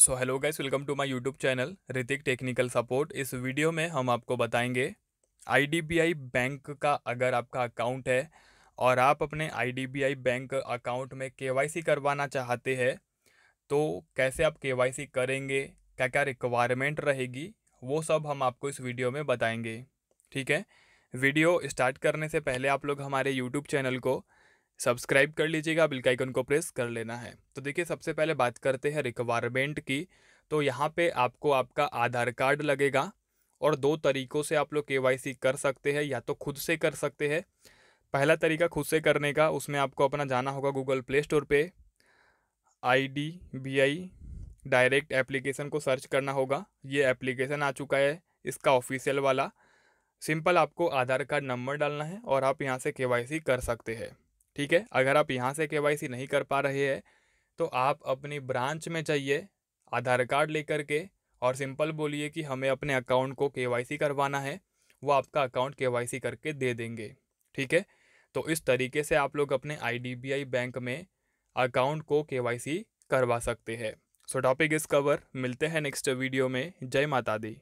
so hello guys welcome to my YouTube channel Hrithik technical support इस video में हम आपको बताएंगे आईडीबीआई बैंक का अगर आपका अकाउंट है और आप अपने आईडीबीआई बैंक अकाउंट में केवाईसी करवाना चाहते हैं तो कैसे आप केवाईसी करेंगे क्या क्या रिक्वायरमेंट रहेगी वो सब हम आपको इस वीडियो में बताएंगे ठीक है वीडियो स्टार्ट करने से पहले आप लोग हमारे यूट्यूब चैनल को सब्सक्राइब कर लीजिएगा बिल आइकन को प्रेस कर लेना है तो देखिए सबसे पहले बात करते हैं रिक्वायरमेंट की तो यहाँ पे आपको आपका आधार कार्ड लगेगा और दो तरीक़ों से आप लोग के कर सकते हैं या तो खुद से कर सकते हैं पहला तरीका खुद से करने का उसमें आपको अपना जाना होगा गूगल प्ले स्टोर पर I D B I direct application को सर्च करना होगा ये एप्लीकेशन आ चुका है इसका ऑफिशियल वाला सिंपल आपको आधार कार्ड नंबर डालना है और आप यहाँ से के कर सकते हैं ठीक है अगर आप यहाँ से के नहीं कर पा रहे हैं तो आप अपनी ब्रांच में जाइए आधार कार्ड लेकर के और सिंपल बोलिए कि हमें अपने अकाउंट को के करवाना है वो आपका अकाउंट के करके दे देंगे ठीक है तो इस तरीके से आप लोग अपने आई बैंक में अकाउंट को के करवा सकते हैं सो टॉपिक इस कवर मिलते हैं नेक्स्ट वीडियो में जय माता दी